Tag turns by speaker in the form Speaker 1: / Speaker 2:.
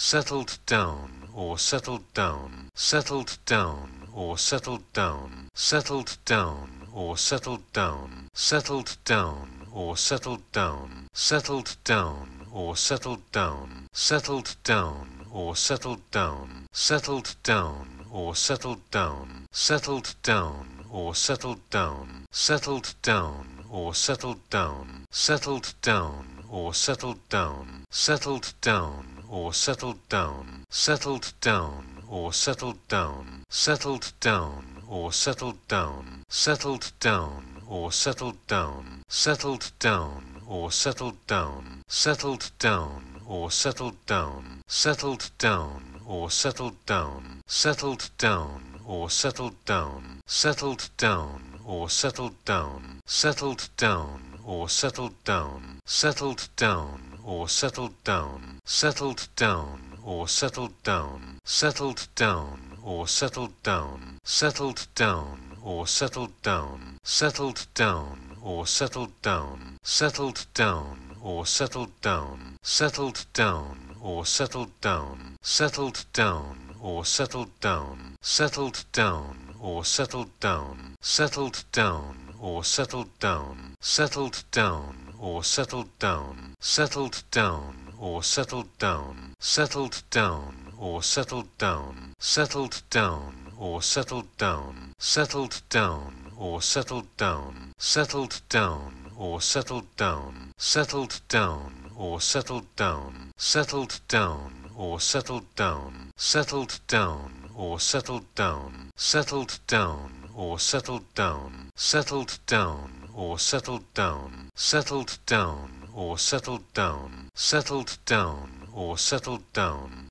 Speaker 1: settled down or settled down settled down or settled down settled down or settled down settled down or settled down settled down or settled down settled down or settled down settled down or settled down settled down or settled down settled down or settled down settled down or settled down settled down or settled down, settled down or settled down, settled down or settled down, settled down or settled down, settled down or settled down, settled down or settled down, settled down or settled down, settled down or settled down, settled down or settled down, settled down or settled down, settled down or settled down, settled down or settled down, settled down or settled down, settled down or settled down, settled down or settled down, settled down or settled down, settled down or settled down, settled down or settled down, settled down or settled down, settled down or settled down, settled down or settled down, settled down or settled down, settled down or settled down, settled down or settled down, settled down or settled down, settled down or settled down, settled down or settled down, settled down or settled down, settled down or settled down, settled down or settled down, settled down or settled down, settled down or settled down, settled down or settled down.